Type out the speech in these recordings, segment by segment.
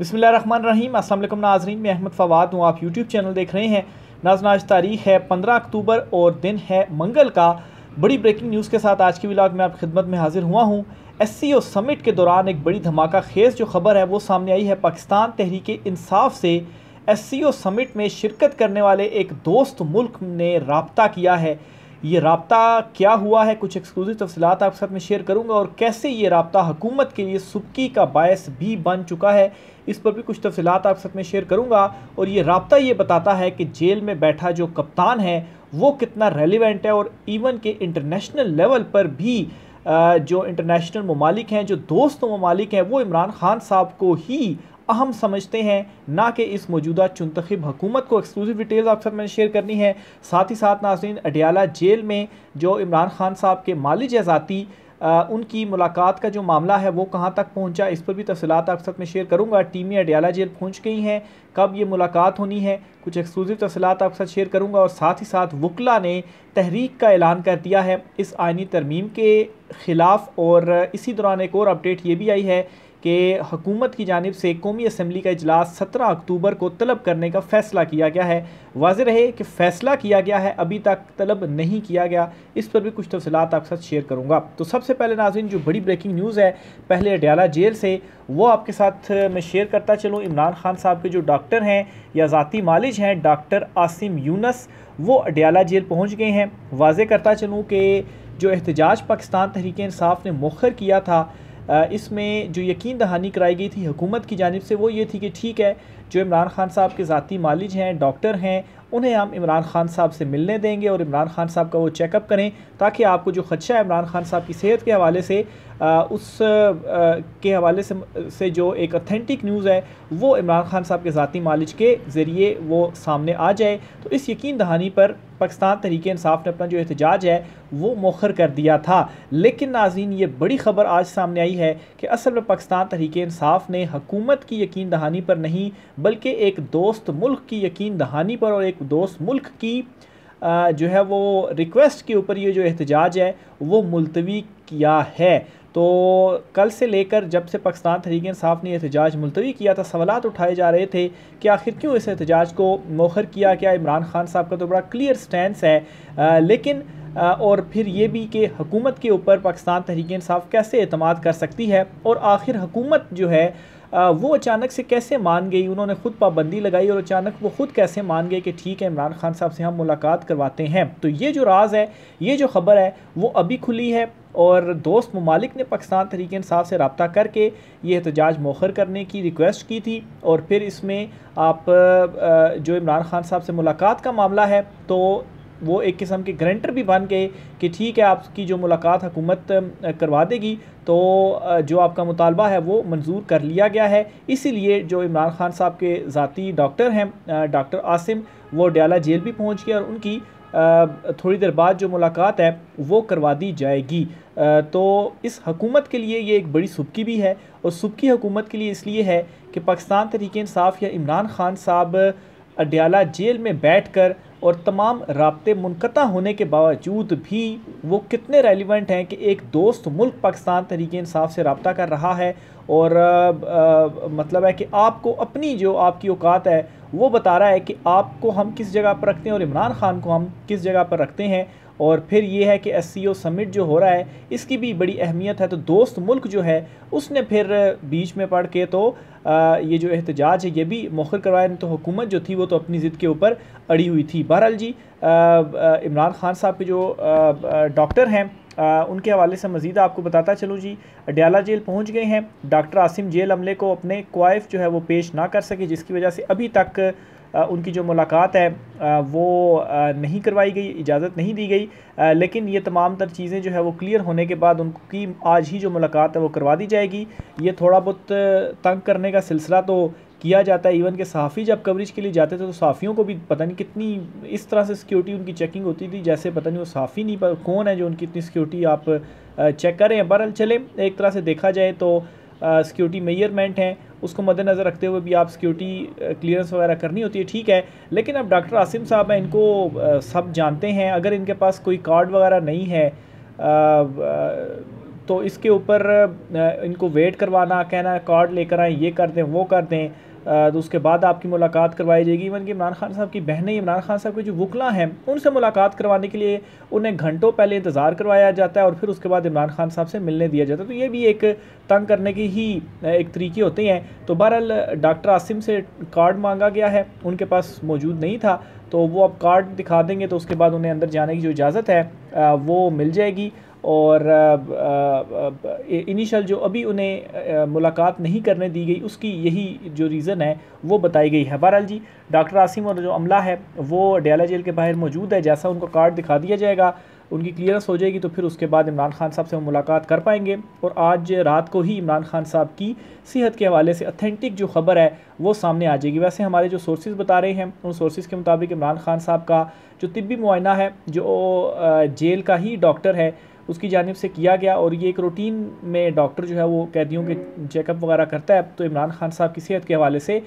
बसमिल असल नाजरीन मैं अहमद फवाद हूँ आप यूट्यूब चैनल देख रहे हैं नाजन आज तारीख है पंद्रह अक्टूबर और दिन है मंगल का बड़ी ब्रेकिंग न्यूज़ के साथ आज की व्लाग में आप खिदमत में हाजिर हुआ हूँ एस सी ओ समिट के दौरान एक बड़ी धमाका खेज जो खबर है वो सामने आई है पाकिस्तान तहरीक इंसाफ से एस सी ओ समिट में शिरकत करने वाले एक दोस्त मुल्क ने रबता किया है ये रबता क्या हुआ है कुछ एक्सक्लूसिव तफसलत आपके साथ में शेयर करूँगा और कैसे ये रबता हुकूमत के लिए सुबकी का बायस भी बन चुका है इस पर भी कुछ तफसलत आपके साथ में शेयर करूँगा और ये रबता ये बताता है कि जेल में बैठा जो कप्तान है वो कितना रेलिवेंट है और इवन के इंटरनेशनल लेवल पर भी जो इंटरनेशनल ममालिक हैं जो दोस्त ममालिक हैं वो इमरान खान साहब को ही अहम समझते हैं ना कि इस मौजूदा चुनतखब हुकूमत को एक्सक्लूसिव डिटेल्स आपके साथ मैंने शेयर करनी है साथ ही साथ नाजरीन अडियाला जेल में जो इमरान खान साहब के माली ज़ाती उनकी मुलाकात का जो मामला है वो कहाँ तक पहुँचा इस पर भी तफसलत आपके साथ मैं शेयर करूँगा टीमें अडियाला जेल पहुँच गई हैं कब ये मुलाकात होनी है कुछ एक्सक्लूसिव तफसलत आपके साथ शेयर करूँगा और साथ ही साथ वकला ने तहरीक का ऐलान कर दिया है इस आइनी तरमीम के ख़िलाफ़ और इसी दौरान एक और अपडेट ये भी आई है कि हुकूमत की जानब से कौमी असम्बली का अजलास सत्रह अक्टूबर को तलब करने का फ़ैसला किया गया है वाज रहे कि फ़ैसला किया गया है अभी तक तलब नहीं किया गया इस पर भी कुछ तफसलत आपके साथ शेयर करूँगा तो सबसे पहले नाजिन जो बड़ी ब्रेकिंग न्यूज़ है पहले अडयाला जेल से वो आपके साथ मैं शेयर करता चलूँ इमरान खान साहब के जो डॉक्टर हैं या ज़ाती मालिज हैं डॉक्टर आसिम यूनस वो अडयाला जेल पहुँच गए हैं वाज करता चलूँ कि जो एहतजाज पाकिस्तान तहरीक इसाफ़ ने मौखर किया था इसमें जो यकीन दहानी कराई गई थी हुकूमत की जानब से वो ये थी कि ठीक है जो इमरान खान साहब के ज़ाती मालिज हैं डॉक्टर हैं उन्हें हम इमरान खान साहब से मिलने देंगे और इमरान खान साहब का वो चेकअप करें ताकि आपको जो खदशा है इमरान खान साहब की सेहत के हवाले से आ, उस आ, के हवाले से, से जो एक अथेंटिक न्यूज़ है वो इमरान खान साहब के ज़ाती मालिज के ज़रिए वो सामने आ जाए तो इस यकीन दहानी पर पाकिस्तान तरीके इंसाफ ने अपना जो एहतजाज है वो मौखर कर दिया था लेकिन नाजीन ये बड़ी खबर आज सामने आई है कि असल में पाकिस्तान तरीके इंसाफ ने हकूमत की यकीन दहानी पर नहीं बल्कि एक दोस्त मुल्क की यकीन दहानी पर और एक दोस्त मुल्क की जो है वो रिक्वेस्ट के ऊपर ये जो एहतजाज है वो मुलतवी किया है तो कल से लेकर जब से पाकिस्तान तहरीक इंसाफ ने एहतजाज मुलतवी किया था सवाल उठाए जा रहे थे कि आखिर क्यों इस एहतजाज को मौखर किया क्या इमरान खान साहब का तो बड़ा क्लियर स्टैंड है आ, लेकिन आ, और फिर ये भी कि हकूमत के ऊपर पाकिस्तान तहरीक इंसाफ कैसे अतमाद कर सकती है और आखिर हकूमत जो है वो अचानक से कैसे मान गई उन्होंने खुद पाबंदी लगाई और अचानक वो खुद कैसे मान गए कि ठीक है इमरान खान साहब से हम मुलाकात करवाते हैं तो ये जो राज है ये जो खबर है वो अभी खुली है और दोस्त ममालिक ने पाकिस्तान तरीके साहब से रबता करके ये एहतजाज मौखर करने की रिक्वेस्ट की थी और फिर इसमें आप जो इमरान खान साहब से मुलाकात का मामला है तो वो एक किस्म के ग्रेंटर भी बन गए कि ठीक है आपकी जो मुलाकात हुकूमत करवा देगी तो जो आपका मुतालबा है वो मंजूर कर लिया गया है इसीलिए जो इमरान खान साहब के ज़ाती डॉक्टर हैं डॉक्टर आसिम वो डयाला जेल भी पहुँच गए और उनकी थोड़ी देर बाद जो मुलाकात है वो करवा दी जाएगी तो इस हकूमत के लिए ये एक बड़ी सुबकी भी है और सुबकी हकूमत के लिए इसलिए है कि पाकिस्तान तरीके या इमरान खान साहब अडयाला जेल में बैठ कर और तमाम रबते मुनक़ा होने के बावजूद भी वो कितने रेलिवेंट हैं कि एक दोस्त मुल्क पाकिस्तान तरीके इंसाफ से रबता कर रहा है और आ, आ, मतलब है कि आपको अपनी जो आपकी औकात है वो बता रहा है कि आपको हम किस जगह पर रखते हैं और इमरान ख़ान को हम किस जगह पर रखते हैं और फिर ये है कि एस सी ओ समिट जो हो रहा है इसकी भी बड़ी अहमियत है तो दोस्त मुल्क जो है उसने फिर बीच में पढ़ के तो ये जो एहतजाज है ये भी मौखर करवाया तो हुकूमत जो थी वो तो अपनी ज़िद के ऊपर अड़ी हुई थी बहरहाल जी इमरान खान साहब के जो डॉक्टर हैं आ, उनके हवाले से मज़ीद आपको बताता चलूँ जी अड्याला जेल पहुँच गए हैं डॉक्टर आसिम जेल अमले को अपने क्वाइफ जो है वो पेश ना कर सके जिसकी वजह से अभी तक उनकी जो मुलाकात है वो नहीं करवाई गई इजाज़त नहीं दी गई लेकिन ये तमाम तर चीज़ें जो है वो क्लियर होने के बाद उनकी आज ही जो मुलाकात है वो करवा दी जाएगी ये थोड़ा बहुत तंग करने का सिलसिला तो किया जाता है इवन के सहाफ़ी जब कवरेज के लिए जाते थे तो सहाफ़ियों को भी पता नहीं कितनी इस तरह से सिक्योरिटी उनकी चेकिंग होती थी जैसे पता नहीं वो सहाफ़ी नहीं पर कौन है जो उनकी इतनी सिक्योरिटी आप चेक करें बहरहाल चले एक तरह से देखा जाए तो सिक्योरिटी मेयरमेंट हैं उसको मद्देनज़र रखते हुए भी आप सिक्योरिटी क्लियरेंस वगैरह करनी होती है ठीक है लेकिन अब डॉक्टर आसिम साहब हैं इनको सब जानते हैं अगर इनके पास कोई कार्ड वगैरह नहीं है तो इसके ऊपर इनको वेट करवाना कहना कार्ड लेकर आए ये कर दें वो कर दें तो उसके बाद आपकी मुलाकात करवाई जाएगी इवन कि इमरान खान साहब की बहनें इमरान खान साहब के जो वकला हैं उनसे मुलाकात करवाने के लिए उन्हें घंटों पहले इंतज़ार करवाया जाता है और फिर उसके बाद इमरान खान साहब से मिलने दिया जाता है तो ये भी एक तंग करने की ही एक तरीके होते हैं तो बहरहाल डॉक्टर आसिम से कार्ड मांगा गया है उनके पास मौजूद नहीं था तो वो अब कार्ड दिखा देंगे तो उसके बाद उन्हें अंदर जाने की जो इजाज़त है वो मिल जाएगी और इनिशियल जो अभी उन्हें मुलाकात नहीं करने दी गई उसकी यही जो रीज़न है वो बताई गई है बहरहाल जी डॉक्टर आसिम और जो अमला है वो डयाला जेल के बाहर मौजूद है जैसा उनको कार्ड दिखा दिया जाएगा उनकी क्लियरेंस हो जाएगी तो फिर उसके बाद इमरान खान साहब से हम मुलाकात कर पाएंगे और आज रात को ही इमरान खान साहब की सेहत के हवाले से अथेंटिक जो खबर है वो सामने आ जाएगी वैसे हमारे जो सोर्सेज बता रहे हैं उन सोर्सेज के मुताबिक इमरान खान साहब का जो तिबी मुआयना है जो जेल का ही डॉक्टर है उसकी जानब से किया गया और ये एक रूटीन में डॉक्टर जो है वो कैदियों के चेकअप वगैरह करता है तो इमरान खान साहब की सेहत के हवाले से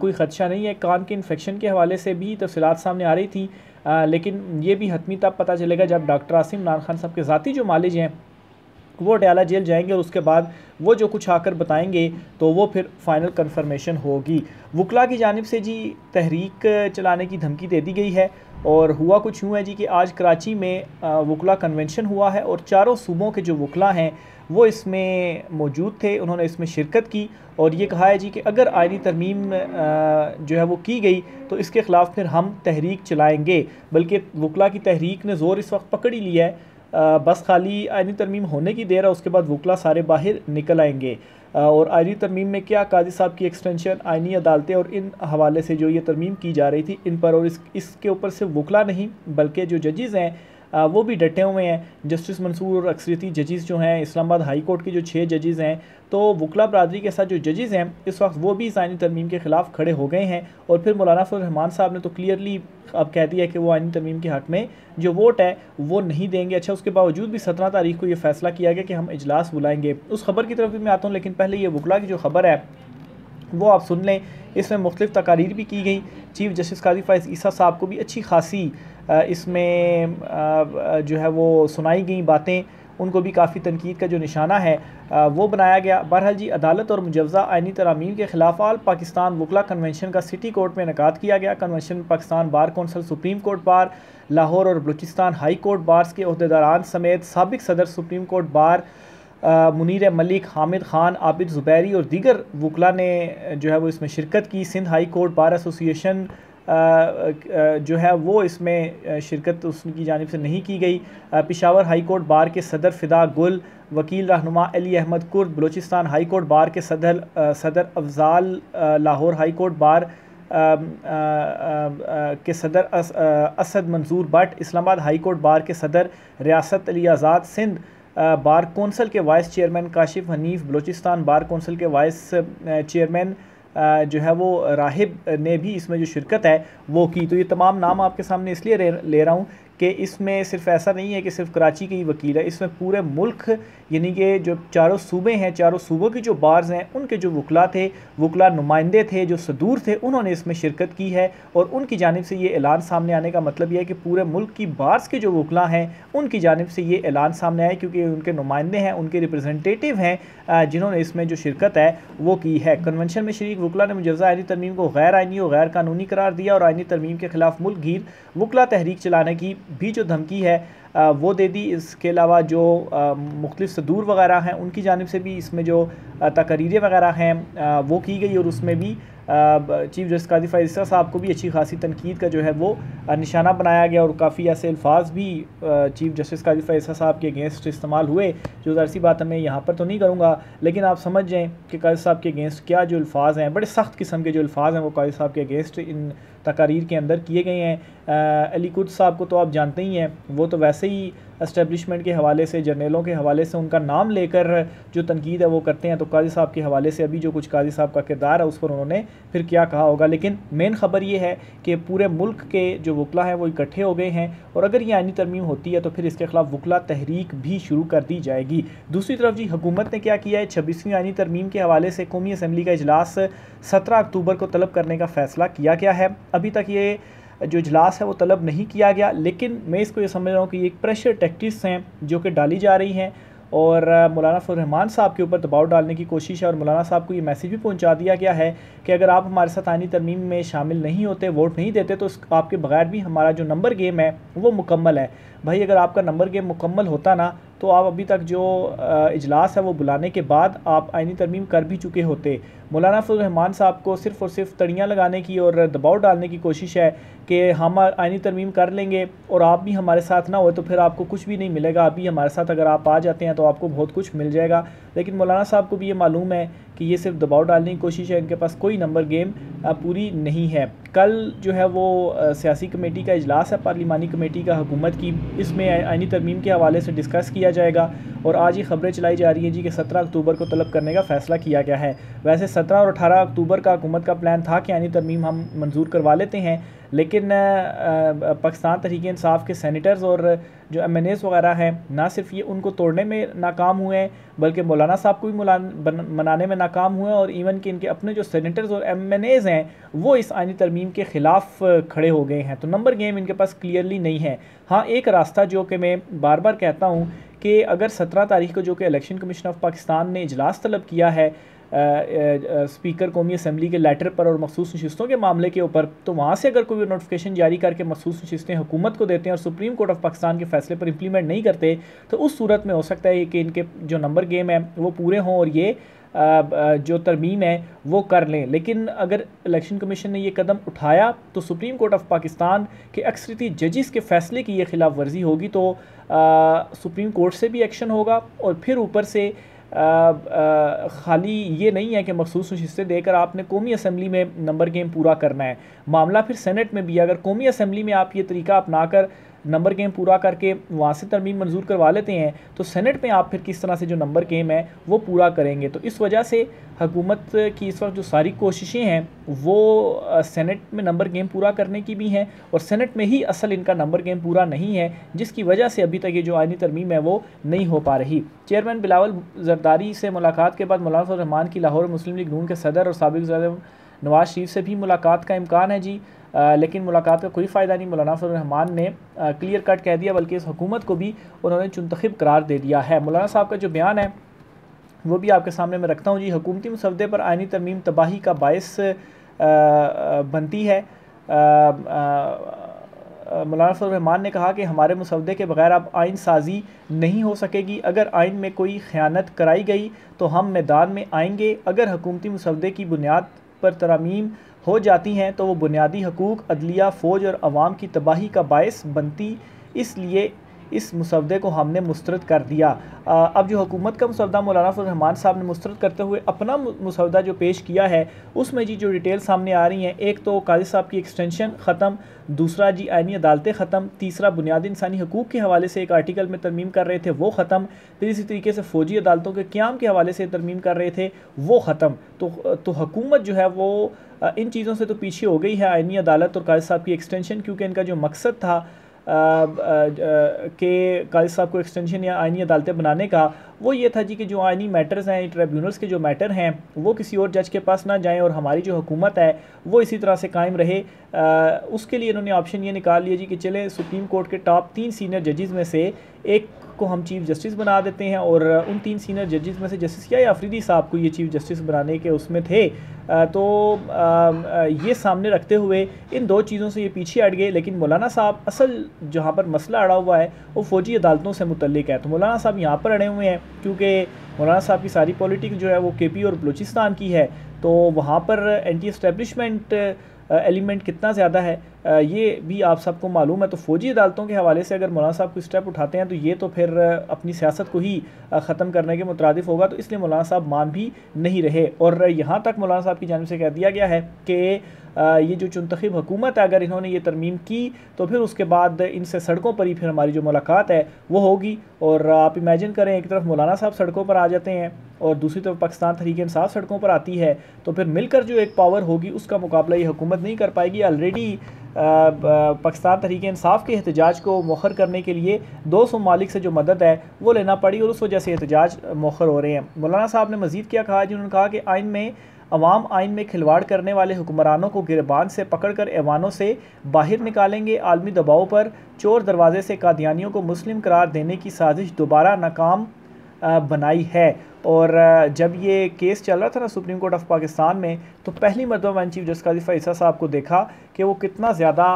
कोई खदशा नहीं है कान के इन्फेक्शन के हवाले से भी तफसलत सामने आ रही थी आ, लेकिन ये भी हतमी तब पता चलेगा जब डॉक्टर आसिम इमरान खान साहब के ज़ाती जो मालिज हैं वो डयाला जेल जाएंगे और उसके बाद वो जो कुछ आकर बताएंगे तो वो फिर फाइनल कन्फर्मेशन होगी वकला की जानब से जी तहरीक चलाने की धमकी दे दी गई है और हुआ कुछ यूँ है जी कि आज कराची में वकला कन्वेंशन हुआ है और चारों सूबों के जो वकला हैं वो इसमें मौजूद थे उन्होंने इसमें शिरकत की और ये कहा है जी कि अगर आयनी तरमीम जो है वो की गई तो इसके ख़िलाफ़ फिर हम तहरीक चलाएँगे बल्कि वकला की तहरीक ने ज़ोर इस वक्त पकड़ ही लिया है बस खाली आयनी तरमीम होने की देर है उसके बाद वकला सारे बाहर निकल आएंगे और आयनी तरमीम में क्या काजी साहब की एक्सटेंशन आइनी अदालतें और इन हवाले से जो ये तरमीम की जा रही थी इन पर और इस इसके ऊपर सिर्फ वकला नहीं बल्कि जो जजेज़ हैं वो भी डटे हुए हैं जस्टिस मंसूर और अक्सरती जजेज़ जो हैं इस्लामाबाद हाई कोर्ट के जो छः जजेज़ हैं तो वकला बरदरी के साथ जो जजेज़ हैं इस वक्त वो भी आइनी तरमीम के ख़िलाफ़ खड़े हो गए हैं और फिर मौलाना फरहमान साहब ने तो क्लियरली अब कह दिया कि वो आइनी तरमीम के हक में जो वोट है वो नहीं देंगे अच्छा उसके बावजूद भी सत्रह तारीख को ये फैसला किया गया कि हम इजलास बुलाएंगे उस खबर की तरफ भी मैं आता हूँ लेकिन पहले ये वकला की जो खबर है वो आप सुन लें इसमें मुख्तफ तकारीर भी की गई चीफ जस्टिस काजी फायज ईसा साहब को भी अच्छी खासी इसमें जो है वो सुनाई गई बातें उनको भी काफ़ी तनकीद का जो निशाना है वो बनाया गया बहरहाल जी अदालत और मुजवजा आइनी तरामीम के खिलाफ आल पाकिस्तान वकला कन्वेंशन का सिटी कोर्ट में इनका किया गया कन्वेंशन में Pakistan bar council Supreme Court bar Lahore और बलूचिस्तान हाई कोर्ट बार्स के अहदेदारान समेत सबक सदर Supreme Court bar Munir Malik Hamid Khan Abid Zuberi और दीगर वकला ने जो है वो इसमें शिरकत की Sindh high court bar association जो है वो इसमें शिरकत उसकी जानब से नहीं की गई पिशावर हाई कोर्ट बार के सदर फ़िदा गुल वकील रहनुमा Ali Ahmed Kurd Balochistan high court bar के सदर सदर Afzal Lahore high court bar आ, आ, आ, के सदर अस, Asad Manzoor Bhatt Islamabad high court bar के सदर रियासत अली आज़ाद सिंध बार कौंसल के vice chairman Kashif Hanif Balochistan bar council के वाइस चेयरमैन जो है वो राहिब ने भी इसमें जो शिरकत है वो की तो ये तमाम नाम आपके सामने इसलिए ले रहा हूँ कि इसमें सिर्फ ऐसा नहीं है कि सिर्फ कराची के ही वकील है इसमें पूरे मुल्क यानी कि जो चारों सूबे हैं चारों सूबों की जो बार्स हैं उनके जो वकला थे वकला नुमाइंदे थे जो सदूर थे उन्होंने इसमें शिरकत की है और उनकी जानब से ये ऐलान सामने आने का मतलब यह है कि पूरे मुल्क की बार्स के जो वकला हैं उनकी जानब से ये ऐलान सामने आए क्योंकि उनके नुमाइंदे हैं उनके रिप्रजेंटेटिव हैं जिन्होंने इसमें जो शिरकत है वो की है कन्वेंशन में शरीक वकला ने मुजवजा आयनी तरमीम को गैर आइनी और गैर कानूनी करार दिया और आइनी तरमीम के खिलाफ मुल्क गिर वकला तहरीक चलाने की भी जो धमकी है वो दे दी इसके अलावा जो मुख्तु सदूर वगैरह हैं उनकी जानब से भी इसमें जो तकरीरें वगैरह हैं वो की गई और उसमें भी चीफ जस्टिस काजी फैसला साहब को भी अच्छी खासी तनकीद का जो है वो निशाना बनाया गया और काफ़ी ऐसे अल्फाज भी चीफ जस्टिस काजी फैसला साहब के अगेंस्ट इस्तेमाल हुए जो दरसी बात मैं यहाँ पर तो नहीं करूँगा लेकिन आप समझ जाएँ कि काजी साहब के अगेंस्ट क्या जो अल्फाज हैं बड़े सख्त किस्म के जो अल्फाज हैं वो काजी साहब के अगेंस्ट इन तकारीर के अंदर किए गए हैं अली कुद साहब को तो आप जानते ही हैं वो तो वैसे ही इस्टेबलिशमेंट के हवाले से जर्नलों के हवाले से उनका नाम लेकर जो तनकीद है वो करते हैं तो काजी साहब के हवाले से अभी जो कुछ काजी साहब का किरदार है उस पर उन्होंने फिर क्या कहा होगा लेकिन मेन ख़बर ये है कि पूरे मुल्क के जो वकला हैं वो इकट्ठे हो गए हैं और अगर ये आइनी तरमीम होती है तो फिर इसके खिलाफ वकला तहरीक भी शुरू कर दी जाएगी दूसरी तरफ जी हुकूमत ने क्या किया है छब्बीसवीं आनी तरमीम के हवाले से कौमी असम्बली का अजलास सत्रह अक्टूबर को तलब करने का फ़ैसला किया गया है अभी तक ये जो इजलास है वो तलब नहीं किया गया लेकिन मैं इसको ये समझ रहा हूँ कि एक प्रेशर टैक्टिक्स हैं जो कि डाली जा रही हैं और मौलाना फरहमान साहब के ऊपर दबाव डालने की कोशिश है और मौलाना साहब को ये मैसेज भी पहुंचा दिया गया है कि अगर आप हमारे साथ आनी तरमीम में शामिल नहीं होते वोट नहीं देते तो आपके बगैर भी हमारा जो नंबर गेम है वो मुकम्मल है भाई अगर आपका नंबर गेम मुकम्मल होता ना तो आप अभी तक जो इजलास है वो बुलाने के बाद आप आइनी तरमीम कर भी चुके होते मौलाना फजलरहमान साहब को सिर्फ़ और सिर्फ तड़ियाँ लगाने की और दबाव डालने की कोशिश है कि हम आइनी तरमीम कर लेंगे और आप भी हमारे साथ ना हो तो फिर आपको कुछ भी नहीं मिलेगा अभी हमारे साथ अगर आप आ जाते हैं तो आपको बहुत कुछ मिल जाएगा लेकिन मौलाना साहब को भी ये मालूम है कि ये सिर्फ दबाव डालने की कोशिश है इनके पास कोई नंबर गेम पूरी नहीं है कल जो है वो सियासी कमेटी का अजलास है पार्लिमानी कमेटी का हुकूमत की इसमें आइनी तरमीम के हवाले से डिस्कस किया जाएगा और आज ये खबरें चलाई जा रही है जी कि 17 अक्टूबर को तलब करने का फैसला किया गया है वैसे 17 और 18 अक्टूबर का हुकूमत का प्लान था कि यानी तरमीम हम मंजूर करवा लेते हैं लेकिन पाकिस्तान तहरीक इंसाफ के सैनिटर्स और जो एम एन एस वगैरह हैं ना सिर्फ ये उनको तोड़ने में नाकाम हुए हैं बल्कि मौलाना साहब को भी मनाने में नाकाम हुए हैं और इवन कि इनके अपने जो सैनिटर्स और एम एन एज़ हैं वो इस आइनी तरमीम के ख़िलाफ़ खड़े हो गए हैं तो नंबर गेम इनके पास क्लियरली नहीं है हाँ एक रास्ता जो कि मैं बार बार कहता हूँ कि अगर सत्रह तारीख को जो कि इलेक्शन कमीशन ऑफ पाकिस्तान ने इजलास तलब किया है आ, आ, आ, स्पीकर कौमी असम्बली के लेटर पर और मखसूस नशस्तों के मामले के ऊपर तो वहाँ से अगर कोई नोटिफिकेशन जारी करके मखसूस नशस्तें हुकूमत को देते हैं और सुप्रीम कोर्ट ऑफ पाकिस्तान के फैसले पर इम्प्लीमेंट नहीं करते तो उस सूरत में हो सकता है कि इनके जो नंबर गेम है वो पूरे हों और ये जो तरमीम है वो कर लें लेकिन अगर इलेक्शन कमीशन ने ये कदम उठाया तो सुप्रीम कोर्ट ऑफ पाकिस्तान के अक्सरती जजिस के फ़ैसले की ये खिलाफ वर्जी होगी तो सुप्रीम कोर्ट से भी एक्शन होगा और फिर ऊपर से आ, आ, खाली ये नहीं है कि मखसूस नशस्तें देकर आपने कौमी असम्बली में नंबर गेम पूरा करना है मामला फिर सेनेट में भी अगर कौमी असम्बली में आप ये तरीका अपना कर नंबर गेम पूरा करके वहाँ से तरमीम मंजूर करवा लेते हैं तो सेनेट में आप फिर किस तरह से जो नंबर गेम है वो पूरा करेंगे तो इस वजह से हकूमत की इस वक्त जो सारी कोशिशें हैं वो सेनेट में नंबर गेम पूरा करने की भी हैं और सेनेट में ही असल इनका नंबर गेम पूरा नहीं है जिसकी वजह से अभी तक ये जो आइनी तरमीम है वो नहीं हो पा रही चेयरमैन बिलावल जरदारी से मुलाकात के बाद मौलाना रहमान की लाहौर मुस्लिम लीग नून के सदर और सबक नवाज शरीफ से भी मुलाकात का इम्कान है जी लेकिन मुलाकात का कोई फ़ायदा नहीं मौलाना फजलरहमान ने क्लियर कट कह दिया बल्कि इस हुकूमत को भी उन्होंने चुनतखब करार दे दिया है मौलाना साहब का जो बयान है वो भी आपके सामने मैं रखता हूँ जी हुकूमती मुसदे पर आइनी तरमीम तबाही का बायस बनती है मौलाना फजलरहमान ने कहा कि हमारे मुसदे के बगैर अब आइन साजी नहीं हो सकेगी अगर आइन में कोई ख़यानत कराई गई तो हम मैदान में आएंगे अगर हकूमती मुसदे की बुनियाद पर तरामीम हो जाती हैं तो वो बुनियादी हकूक़ अदलिया फ़ौज और आवाम की तबाही का बायस बनती इसलिए इस मुसवदे को हमने मुस्रद कर दिया आ, अब जो हुकूमत का मुसवदा मौलाना फजलरहमान साहब ने मुस्रद करते हुए अपना मुसवदा जो पेश किया है उसमें जी जो डिटेल सामने आ रही हैं एक तो काजी साहब की एक्सटेंशन ख़त्म दूसरा जी आइनी अदालतें ख़त्म तीसरा बुनियादी इंसानी हकूक़ के हवाले से एक आर्टिकल में तरमीम कर रहे थे वो ख़त्म फिर इसी तरीके से फ़ौजी अदालतों के क्याम के हवाले से तरमीम कर रहे थे वो ख़त्म तो तो जो है वो इन चीज़ों से तो पीछे हो गई है आइनी अदालत और कायद साहब की एक्सटेंशन क्योंकि इनका जो मकसद था कि काजी साहब को एक्सटेंशन या आइनी अदालतें बनाने का वो ये था जी कि जो आइनी मैटर्स हैं ट्रिब्यूनल्स के जो मैटर हैं वो किसी और जज के पास ना जाएँ और हमारी जो हुकूमत है वो इसी तरह से कायम रहे आ, उसके लिए इन्होंने ऑप्शन ये निकाल लिया जी कि चले सुप्रीम कोर्ट के टॉप तीन सीनियर जजेज़ में से एक को हम चीफ जस्टिस बना देते हैं और उन तीन सीनियर जजेस में से जस्टिस या आफरीदी साहब को ये चीफ जस्टिस बनाने के उसमें थे तो ये सामने रखते हुए इन दो चीज़ों से ये पीछे हट गए लेकिन मौलाना साहब असल जहाँ पर मसला अड़ा हुआ है वो फ़ौजी अदालतों से मुतलिक है तो मौलाना साहब यहाँ पर अड़े हुए हैं क्योंकि मौलाना साहब की सारी पॉलिटिक्स जो है वो के और बलूचिस्तान की है तो वहाँ पर एंटी इस्टेबलिशमेंट एलिमेंट कितना ज़्यादा है ये भी आप सबको मालूम है तो फ़ौजी अदालतों के हवाले से अगर मौलाना साहब कोई स्टेप उठाते हैं तो ये तो फिर अपनी सियासत को ही ख़त्म करने के मुतरद होगा तो इसलिए मौलाना साहब मान भी नहीं रहे और यहाँ तक मौलाना साहब की जानब से कह दिया गया है कि ये जो चुनतखब हुकूमत है अगर इन्होंने ये तरमीम की तो फिर उसके बाद इनसे सड़कों पर ही फिर हमारी जो मुलाकात है वो होगी और आप इमेजिन करें एक तरफ मौलाना साहब सड़कों पर आ जाते हैं और दूसरी तरफ पाकिस्तान तहरीक इंसाफ सड़कों पर आती है तो फिर मिलकर जो एक पावर होगी उसका मुकाबला ये हुकूमत नहीं कर पाएगी ऑलरेडी पाकिस्तान तहरीक इंसाफ के एहतजाज को मौखर करने के लिए दो सौ मालिक से जो मदद है वो लेना पड़ी और उस वजह से एहतजाज मौखर हो रहे हैं मौलाना साहब ने मज़ीद क्या कहा जिन्होंने कहा कि आइन में अवाम आइन में खिलवाड़ करने वाले हुक्मरानों को गिरबान से पकड़कर ऐवानों से बाहर निकालेंगे आलमी दबाव पर चोर दरवाजे से कादियानियों को मुस्लिम करार देने की साजिश दोबारा नाकाम बनाई है और जब ये केस चल रहा था ना सुप्रीम कोर्ट ऑफ पाकिस्तान में तो पहली मरतबा मैंने चीफ जस्टिस काजी फैसा साहब को देखा कि वो कितना ज़्यादा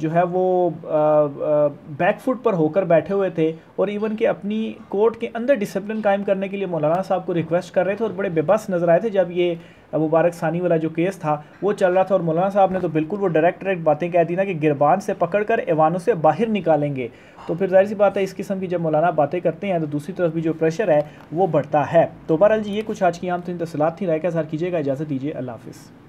जो है वो बैक फुट पर होकर बैठे हुए थे और इवन के अपनी कोर्ट के अंदर डिसिप्लिन कायम करने के लिए मौलाना साहब को रिक्वेस्ट कर रहे थे और बड़े बेबस नज़र आए थे जब ये मुबारक सानी वाला जो केस था वो चल रहा था और मौलाना साहब ने तो बिल्कुल वो डायरेक्ट डायरेक्ट बातें कह दी ना कि गिरबान से पकड़ कर एवानों से बाहर निकालेंगे तो फिर जाहिर सी बात है इस किस्म की जब मौलाना बातें करते हैं तो दूसरी तरफ भी जो प्रेशर है वो बढ़ता है तो बहरहाल जी ये कुछ आज की आम तीन तफसलत थी राय का सार कीजिएगा इजाज़त दीजिए अल्लाह हाफिज़